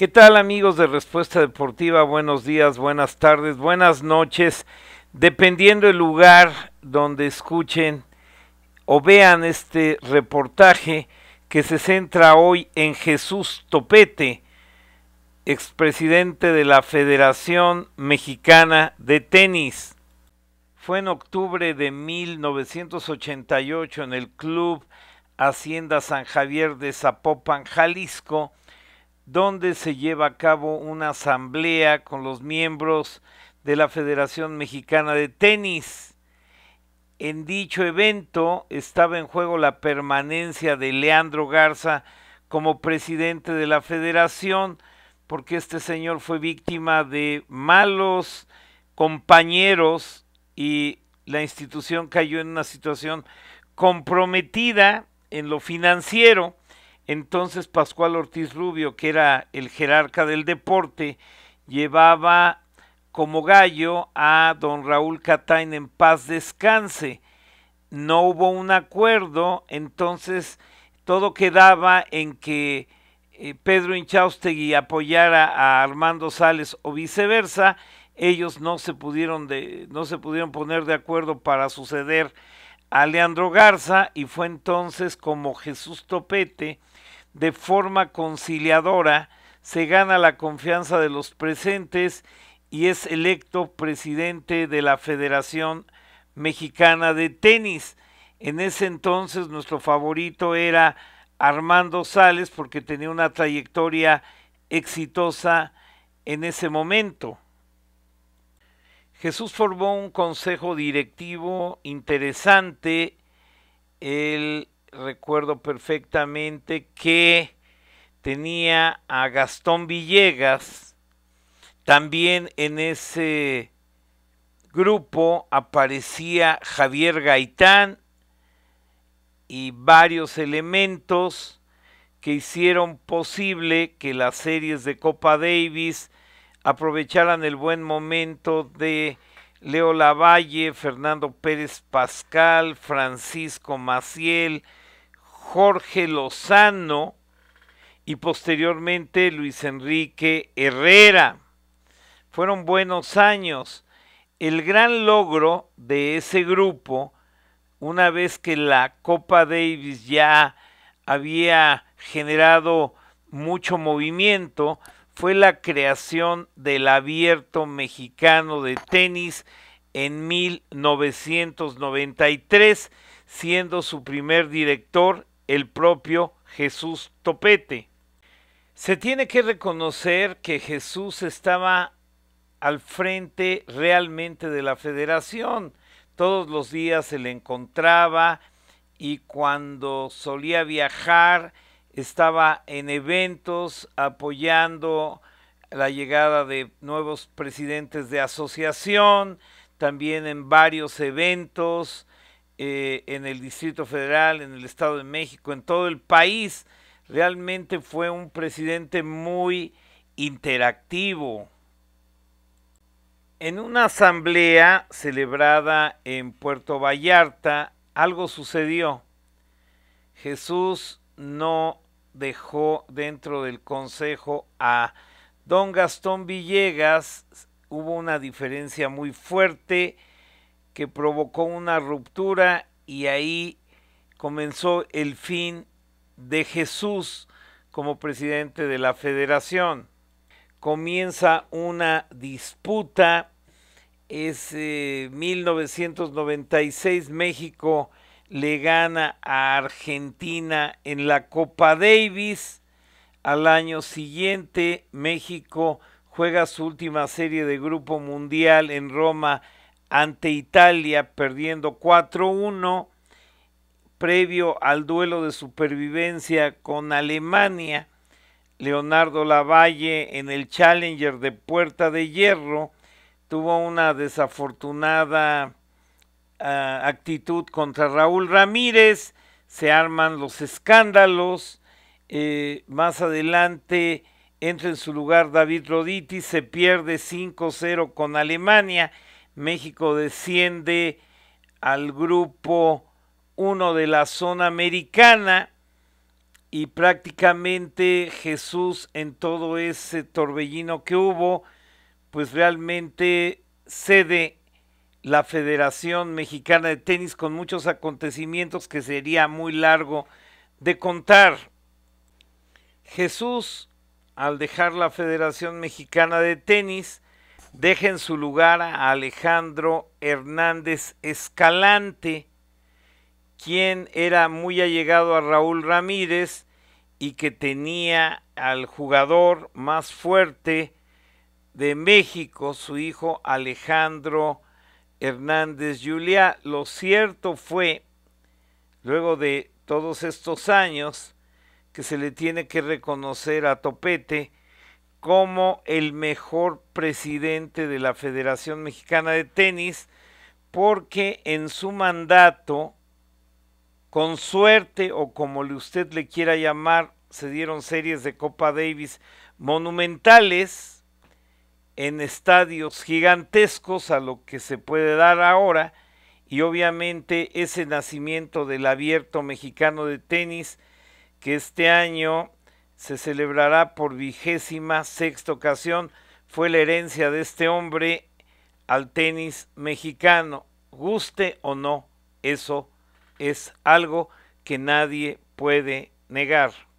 ¿Qué tal amigos de Respuesta Deportiva? Buenos días, buenas tardes, buenas noches. Dependiendo el lugar donde escuchen o vean este reportaje que se centra hoy en Jesús Topete, expresidente de la Federación Mexicana de Tenis. Fue en octubre de 1988 en el Club Hacienda San Javier de Zapopan, Jalisco, donde se lleva a cabo una asamblea con los miembros de la Federación Mexicana de Tenis. En dicho evento estaba en juego la permanencia de Leandro Garza como presidente de la federación, porque este señor fue víctima de malos compañeros y la institución cayó en una situación comprometida en lo financiero entonces Pascual Ortiz Rubio, que era el jerarca del deporte, llevaba como gallo a don Raúl Catain en paz descanse. No hubo un acuerdo, entonces todo quedaba en que eh, Pedro Inchaustegui apoyara a Armando Sales o viceversa. Ellos no se pudieron, de, no se pudieron poner de acuerdo para suceder ALEANDRO Garza y fue entonces como Jesús Topete, de forma conciliadora, se gana la confianza de los presentes y es electo presidente de la Federación Mexicana de Tenis. En ese entonces nuestro favorito era Armando Sales porque tenía una trayectoria exitosa en ese momento. Jesús formó un consejo directivo interesante. Él recuerdo perfectamente que tenía a Gastón Villegas. También en ese grupo aparecía Javier Gaitán y varios elementos que hicieron posible que las series de Copa Davis aprovecharan el buen momento de Leo Lavalle, Fernando Pérez Pascal, Francisco Maciel, Jorge Lozano y posteriormente Luis Enrique Herrera. Fueron buenos años. El gran logro de ese grupo, una vez que la Copa Davis ya había generado mucho movimiento, fue la creación del abierto mexicano de tenis en 1993, siendo su primer director el propio Jesús Topete. Se tiene que reconocer que Jesús estaba al frente realmente de la federación. Todos los días se le encontraba y cuando solía viajar, estaba en eventos apoyando la llegada de nuevos presidentes de asociación, también en varios eventos eh, en el Distrito Federal, en el Estado de México, en todo el país. Realmente fue un presidente muy interactivo. En una asamblea celebrada en Puerto Vallarta, algo sucedió. Jesús no dejó dentro del Consejo a don Gastón Villegas. Hubo una diferencia muy fuerte que provocó una ruptura y ahí comenzó el fin de Jesús como presidente de la federación. Comienza una disputa, es 1996 eh, México le gana a Argentina en la Copa Davis. Al año siguiente, México juega su última serie de grupo mundial en Roma ante Italia, perdiendo 4-1, previo al duelo de supervivencia con Alemania. Leonardo Lavalle en el Challenger de Puerta de Hierro tuvo una desafortunada Ah, actitud contra Raúl Ramírez, se arman los escándalos, eh, más adelante entra en su lugar David Roditi, se pierde 5-0 con Alemania, México desciende al grupo 1 de la zona americana y prácticamente Jesús en todo ese torbellino que hubo, pues realmente cede la Federación Mexicana de Tenis con muchos acontecimientos que sería muy largo de contar. Jesús, al dejar la Federación Mexicana de Tenis, deja en su lugar a Alejandro Hernández Escalante, quien era muy allegado a Raúl Ramírez y que tenía al jugador más fuerte de México, su hijo Alejandro Hernández Julia. Lo cierto fue, luego de todos estos años, que se le tiene que reconocer a Topete como el mejor presidente de la Federación Mexicana de Tenis, porque en su mandato, con suerte o como usted le quiera llamar, se dieron series de Copa Davis monumentales, en estadios gigantescos a lo que se puede dar ahora y obviamente ese nacimiento del abierto mexicano de tenis que este año se celebrará por vigésima sexta ocasión fue la herencia de este hombre al tenis mexicano. Guste o no, eso es algo que nadie puede negar.